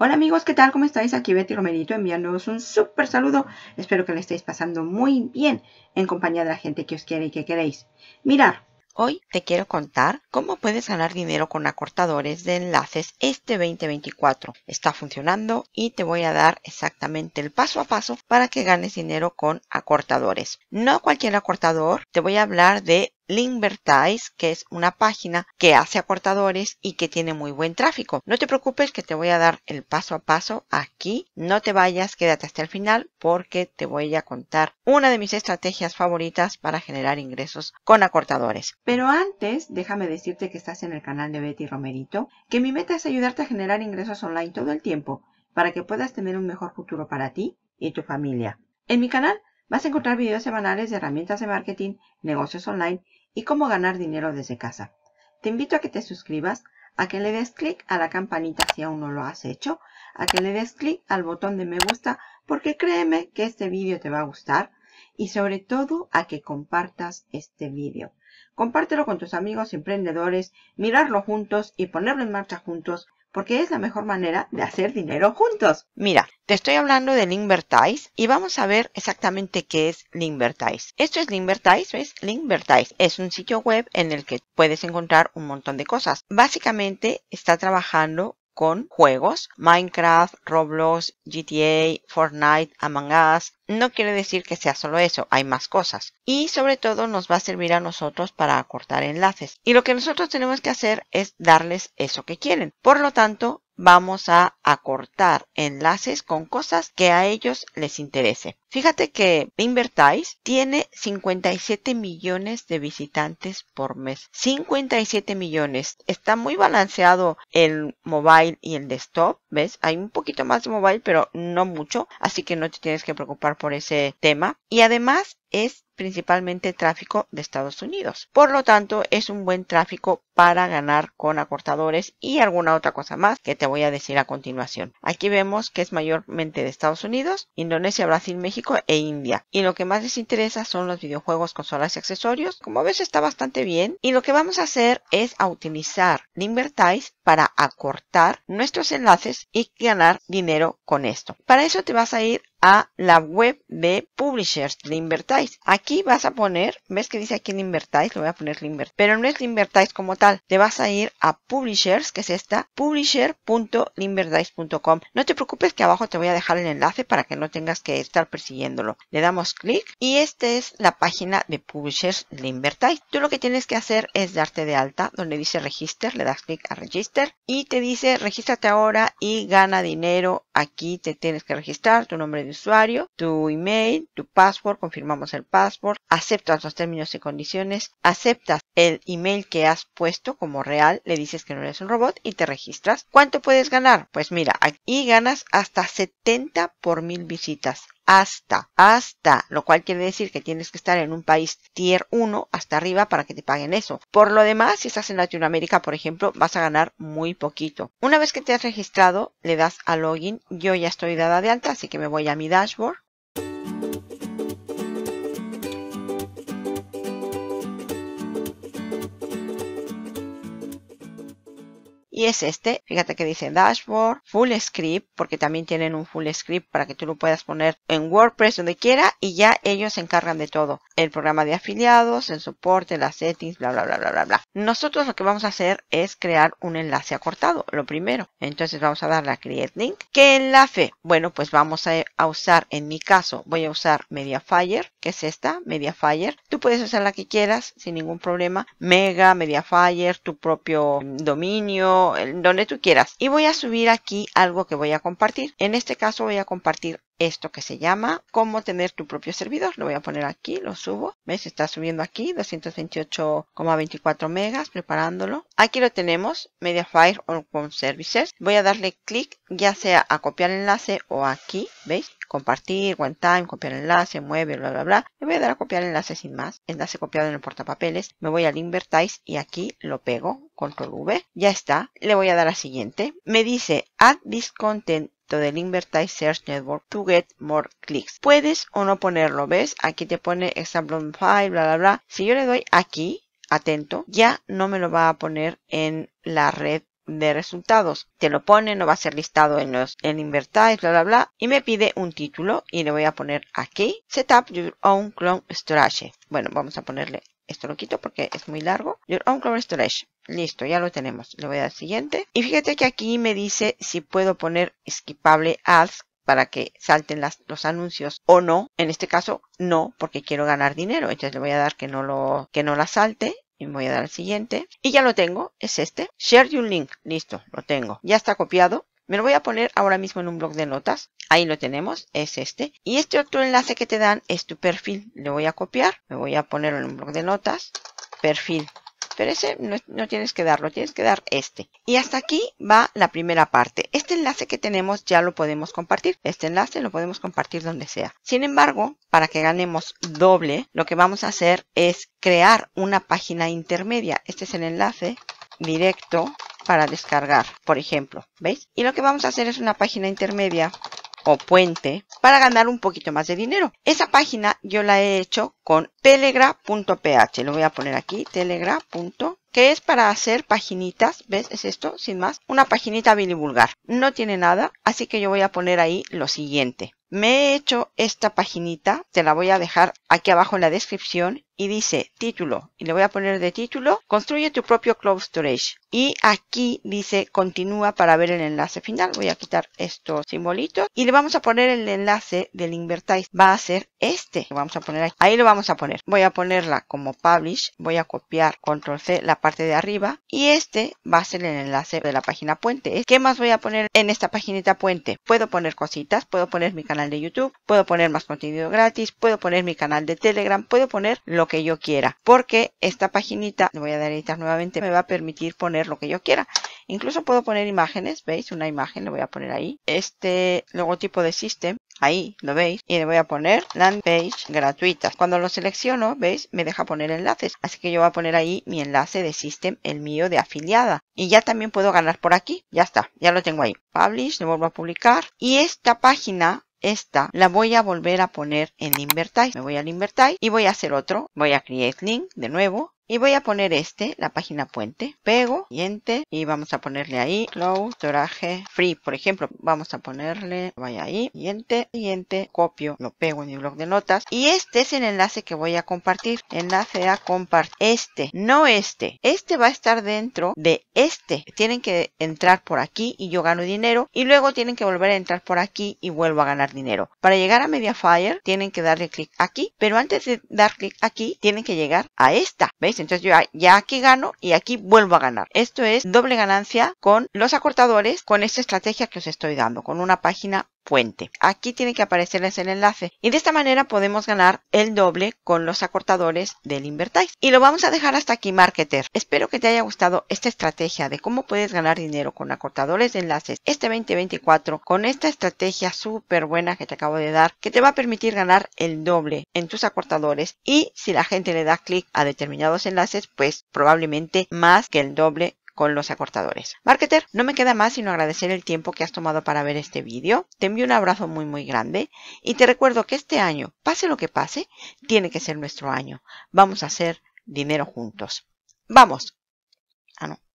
Hola amigos, ¿qué tal? ¿Cómo estáis? Aquí Betty Romerito enviándoos un súper saludo. Espero que le estéis pasando muy bien en compañía de la gente que os quiere y que queréis. Mirar. Hoy te quiero contar cómo puedes ganar dinero con acortadores de enlaces este 2024. Está funcionando y te voy a dar exactamente el paso a paso para que ganes dinero con acortadores. No cualquier acortador, te voy a hablar de Linkvertise que es una página que hace acortadores y que tiene muy buen tráfico. No te preocupes que te voy a dar el paso a paso aquí. No te vayas, quédate hasta el final porque te voy a contar una de mis estrategias favoritas para generar ingresos con acortadores. Pero antes, déjame decirte que estás en el canal de Betty Romerito, que mi meta es ayudarte a generar ingresos online todo el tiempo para que puedas tener un mejor futuro para ti y tu familia. En mi canal vas a encontrar videos semanales de herramientas de marketing, negocios online y cómo ganar dinero desde casa. Te invito a que te suscribas, a que le des clic a la campanita si aún no lo has hecho, a que le des clic al botón de me gusta porque créeme que este vídeo te va a gustar y sobre todo a que compartas este vídeo. Compártelo con tus amigos emprendedores, mirarlo juntos y ponerlo en marcha juntos porque es la mejor manera de hacer dinero juntos. Mira, te estoy hablando de Linvertise y vamos a ver exactamente qué es Linvertise. Esto es Linvertise, ¿ves? Linkvertise es un sitio web en el que puedes encontrar un montón de cosas. Básicamente está trabajando con juegos, Minecraft, Roblox, GTA, Fortnite, Among Us. No quiere decir que sea solo eso, hay más cosas. Y sobre todo nos va a servir a nosotros para acortar enlaces. Y lo que nosotros tenemos que hacer es darles eso que quieren. Por lo tanto, vamos a acortar enlaces con cosas que a ellos les interese. Fíjate que Invertise tiene 57 millones de visitantes por mes. 57 millones. Está muy balanceado el mobile y el desktop. ¿Ves? Hay un poquito más de mobile, pero no mucho. Así que no te tienes que preocupar por ese tema. Y además es principalmente tráfico de Estados Unidos. Por lo tanto, es un buen tráfico para ganar con acortadores y alguna otra cosa más que te voy a decir a continuación. Aquí vemos que es mayormente de Estados Unidos, Indonesia, Brasil, México e India. Y lo que más les interesa son los videojuegos, consolas y accesorios. Como ves está bastante bien. Y lo que vamos a hacer es a utilizar Limbertize para acortar nuestros enlaces y ganar dinero con esto. Para eso te vas a ir a la web de Publishers, Invertise. Aquí vas a poner, ves que dice aquí Invertise, lo voy a poner Libertize, pero no es Invertise como tal. Te vas a ir a Publishers, que es esta, publisher.invertise.com. No te preocupes que abajo te voy a dejar el enlace para que no tengas que estar persiguiéndolo. Le damos clic y esta es la página de Publishers, Invertise. Tú lo que tienes que hacer es darte de alta, donde dice Register, le das clic a Register y te dice regístrate ahora y gana dinero. Aquí te tienes que registrar tu nombre de usuario, tu email, tu password, confirmamos el password, aceptas los términos y condiciones, aceptas el email que has puesto como real, le dices que no eres un robot y te registras. ¿Cuánto puedes ganar? Pues mira, aquí ganas hasta 70 por mil visitas hasta, hasta, lo cual quiere decir que tienes que estar en un país tier 1 hasta arriba para que te paguen eso. Por lo demás, si estás en Latinoamérica, por ejemplo, vas a ganar muy poquito. Una vez que te has registrado, le das a login. Yo ya estoy dada de alta, así que me voy a mi dashboard. y es este. Fíjate que dice dashboard, full script, porque también tienen un full script para que tú lo puedas poner en WordPress donde quiera y ya ellos se encargan de todo. El programa de afiliados, el soporte, las settings, bla, bla, bla, bla, bla, bla. Nosotros lo que vamos a hacer es crear un enlace acortado, lo primero. Entonces vamos a darle a create link. ¿Qué enlace? Bueno, pues vamos a, a usar, en mi caso, voy a usar Mediafire, que es esta, Mediafire. Tú puedes usar la que quieras sin ningún problema. Mega, Mediafire, tu propio mm, dominio, donde tú quieras. Y voy a subir aquí algo que voy a compartir. En este caso voy a compartir esto que se llama cómo tener tu propio servidor. Lo voy a poner aquí, lo subo. ¿Ves? Está subiendo aquí 228,24 megas preparándolo. Aquí lo tenemos, Mediafire o con Services. Voy a darle clic ya sea a copiar el enlace o aquí, ¿veis? Compartir, one time, copiar enlace, mueve, bla, bla, bla. Le voy a dar a copiar enlace sin más. Enlace copiado en el portapapeles. Me voy al Invertise y aquí lo pego control V, ya está, le voy a dar a siguiente, me dice add this content to the Invertise Search Network to get more clicks. Puedes o no ponerlo, ¿ves? Aquí te pone example file, bla, bla, bla. Si yo le doy aquí, atento, ya no me lo va a poner en la red de resultados. Te lo pone, no va a ser listado en los en Invertise, bla bla bla. Y me pide un título y le voy a poner aquí Setup Your Own Clone Storage. Bueno, vamos a ponerle esto lo quito porque es muy largo. Your Own Clone Storage. Listo, ya lo tenemos. Le voy a dar siguiente. Y fíjate que aquí me dice si puedo poner skipable ads para que salten las, los anuncios o no. En este caso, no, porque quiero ganar dinero. Entonces le voy a dar que no lo, que no la salte. Y voy a dar al siguiente. Y ya lo tengo. Es este. Share your link. Listo, lo tengo. Ya está copiado. Me lo voy a poner ahora mismo en un blog de notas. Ahí lo tenemos, es este. Y este otro enlace que te dan es tu perfil. Le voy a copiar, me voy a poner en un blog de notas. Perfil pero ese no, tienes que darlo, tienes que dar este. Y hasta aquí va la primera parte. Este enlace que tenemos ya lo podemos compartir. Este enlace lo podemos compartir donde sea. Sin embargo, para que ganemos doble, lo que vamos a hacer es crear una página intermedia. Este es el enlace directo para descargar, por ejemplo. ¿Veis? Y lo que vamos a hacer es una página intermedia o puente para ganar un poquito más de dinero. Esa página yo la he hecho con telegra.ph. Lo voy a poner aquí, telegra.ph que es para hacer paginitas, ¿ves? Es esto, sin más, una paginita vulgar No tiene nada, así que yo voy a poner ahí lo siguiente. Me he hecho esta paginita, te la voy a dejar aquí abajo en la descripción y dice título y le voy a poner de título construye tu propio cloud storage y aquí dice continúa para ver el enlace final voy a quitar estos simbolitos y le vamos a poner el enlace del Invertise va a ser este vamos a poner ahí. ahí lo vamos a poner voy a ponerla como publish voy a copiar control C la de arriba y este va a ser el enlace de la página puente. ¿Qué más voy a poner en esta página puente? Puedo poner cositas, puedo poner mi canal de YouTube, puedo poner más contenido gratis, puedo poner mi canal de Telegram, puedo poner lo que yo quiera porque esta paginita, le voy a dar a editar nuevamente, me va a permitir poner lo que yo quiera. Incluso puedo poner imágenes, ¿veis? Una imagen, le voy a poner ahí. Este logotipo de System, ahí, lo veis. Y le voy a poner Land Page gratuitas. Cuando lo selecciono, ¿veis? Me deja poner enlaces. Así que yo voy a poner ahí mi enlace de System, el mío de afiliada. Y ya también puedo ganar por aquí. Ya está, ya lo tengo ahí. Publish, lo vuelvo a publicar. Y esta página esta la voy a volver a poner en Invertise. Me voy al Invertise y voy a hacer otro. Voy a Create Link de nuevo. Y voy a poner este, la página puente. Pego, y y vamos a ponerle ahí, cloud, storage, free, por ejemplo. Vamos a ponerle, vaya ahí, y Siguiente. copio, lo pego en mi blog de notas. Y este es el enlace que voy a compartir. Enlace a compartir. Este, no este. Este va a estar dentro de este. Tienen que entrar por aquí y yo gano dinero. Y luego tienen que volver a entrar por aquí y vuelvo a ganar dinero. Para llegar a Mediafire tienen que darle clic aquí. Pero antes de dar clic aquí tienen que llegar a esta. ¿Veis? Entonces yo ya aquí gano y aquí vuelvo a ganar. Esto es doble ganancia con los acortadores, con esta estrategia que os estoy dando, con una página Aquí tiene que aparecerles el enlace y de esta manera podemos ganar el doble con los acortadores del Invertise. Y lo vamos a dejar hasta aquí, Marketer. Espero que te haya gustado esta estrategia de cómo puedes ganar dinero con acortadores de enlaces este 2024 con esta estrategia súper buena que te acabo de dar que te va a permitir ganar el doble en tus acortadores y si la gente le da clic a determinados enlaces pues probablemente más que el doble con los acortadores. Marketer, no me queda más sino agradecer el tiempo que has tomado para ver este vídeo. Te envío un abrazo muy muy grande y te recuerdo que este año, pase lo que pase, tiene que ser nuestro año. Vamos a hacer dinero juntos. ¡Vamos! Ah, no.